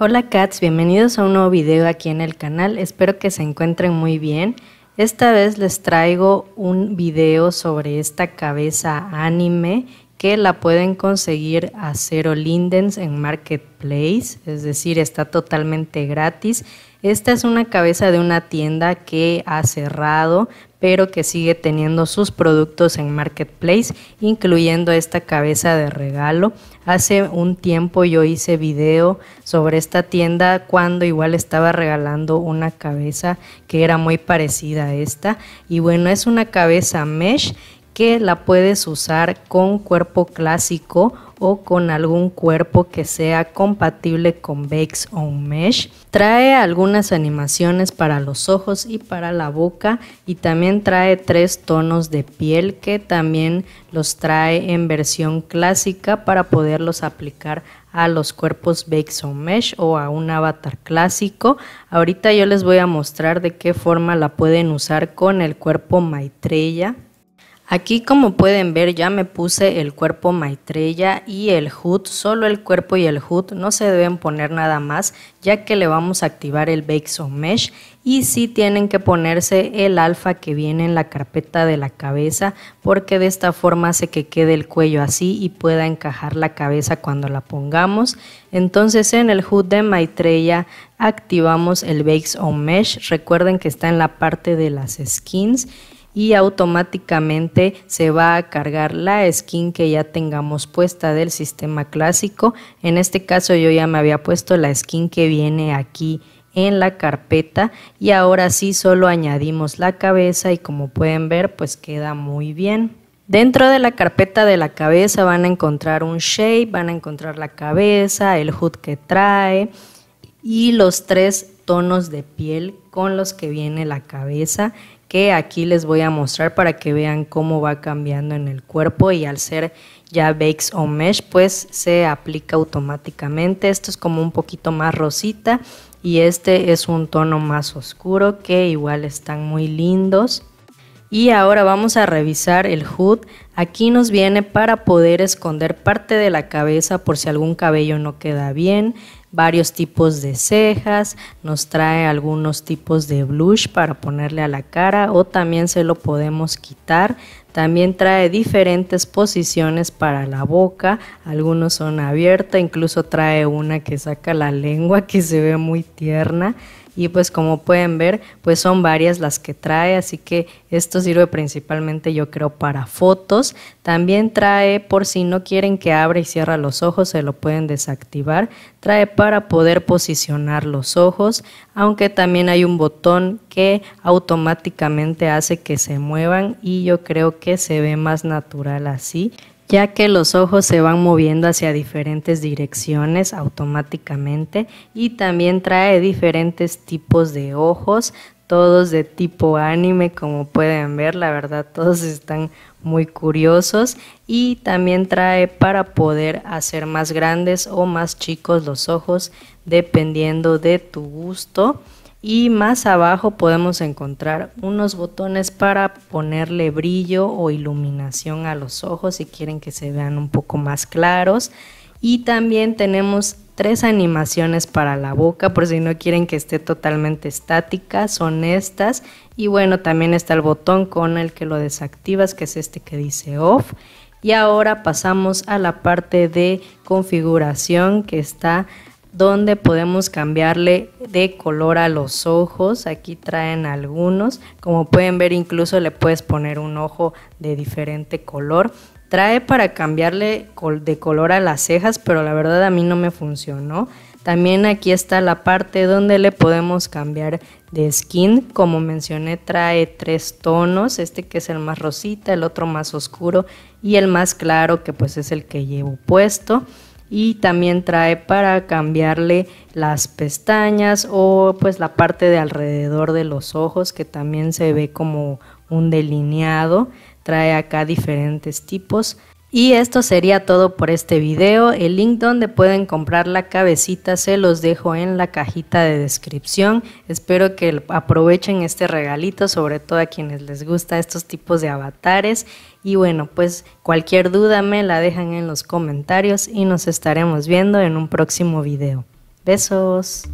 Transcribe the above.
Hola cats, bienvenidos a un nuevo video aquí en el canal, espero que se encuentren muy bien. Esta vez les traigo un video sobre esta cabeza anime que la pueden conseguir a Cero Lindens en Marketplace, es decir, está totalmente gratis. Esta es una cabeza de una tienda que ha cerrado, pero que sigue teniendo sus productos en Marketplace, incluyendo esta cabeza de regalo. Hace un tiempo yo hice video sobre esta tienda cuando igual estaba regalando una cabeza que era muy parecida a esta. Y bueno, es una cabeza mesh que la puedes usar con cuerpo clásico o con algún cuerpo que sea compatible con Bakes o Mesh. Trae algunas animaciones para los ojos y para la boca y también trae tres tonos de piel que también los trae en versión clásica para poderlos aplicar a los cuerpos Bakes o Mesh o a un avatar clásico. Ahorita yo les voy a mostrar de qué forma la pueden usar con el cuerpo Maitreya. Aquí como pueden ver ya me puse el cuerpo maitrella y el hood solo el cuerpo y el hood no se deben poner nada más ya que le vamos a activar el Bakes on Mesh y sí tienen que ponerse el alfa que viene en la carpeta de la cabeza porque de esta forma hace que quede el cuello así y pueda encajar la cabeza cuando la pongamos. Entonces en el hood de Maitrella activamos el Bakes on Mesh, recuerden que está en la parte de las skins y automáticamente se va a cargar la skin que ya tengamos puesta del sistema clásico. En este caso yo ya me había puesto la skin que viene aquí en la carpeta y ahora sí solo añadimos la cabeza y como pueden ver pues queda muy bien. Dentro de la carpeta de la cabeza van a encontrar un shape, van a encontrar la cabeza, el hood que trae y los tres tonos de piel con los que viene la cabeza que aquí les voy a mostrar para que vean cómo va cambiando en el cuerpo y al ser ya bakes o mesh pues se aplica automáticamente. Esto es como un poquito más rosita y este es un tono más oscuro que igual están muy lindos. Y ahora vamos a revisar el hood. Aquí nos viene para poder esconder parte de la cabeza por si algún cabello no queda bien. Varios tipos de cejas, nos trae algunos tipos de blush para ponerle a la cara o también se lo podemos quitar. También trae diferentes posiciones para la boca, algunos son abiertos, incluso trae una que saca la lengua que se ve muy tierna y pues como pueden ver, pues son varias las que trae, así que esto sirve principalmente yo creo para fotos. También trae, por si no quieren que abra y cierra los ojos, se lo pueden desactivar. Trae para poder posicionar los ojos, aunque también hay un botón que automáticamente hace que se muevan y yo creo que se ve más natural así ya que los ojos se van moviendo hacia diferentes direcciones automáticamente y también trae diferentes tipos de ojos, todos de tipo anime, como pueden ver, la verdad todos están muy curiosos y también trae para poder hacer más grandes o más chicos los ojos dependiendo de tu gusto y más abajo podemos encontrar unos botones para ponerle brillo o iluminación a los ojos si quieren que se vean un poco más claros y también tenemos tres animaciones para la boca por si no quieren que esté totalmente estática son estas y bueno también está el botón con el que lo desactivas que es este que dice off y ahora pasamos a la parte de configuración que está donde podemos cambiarle de color a los ojos. Aquí traen algunos. Como pueden ver, incluso le puedes poner un ojo de diferente color. Trae para cambiarle de color a las cejas, pero la verdad a mí no me funcionó. También aquí está la parte donde le podemos cambiar de skin. Como mencioné, trae tres tonos, este que es el más rosita, el otro más oscuro y el más claro que pues es el que llevo puesto y también trae para cambiarle las pestañas o pues la parte de alrededor de los ojos que también se ve como un delineado. Trae acá diferentes tipos. Y esto sería todo por este video. El link donde pueden comprar la cabecita se los dejo en la cajita de descripción. Espero que aprovechen este regalito, sobre todo a quienes les gusta estos tipos de avatares. Y bueno, pues cualquier duda me la dejan en los comentarios y nos estaremos viendo en un próximo video. Besos.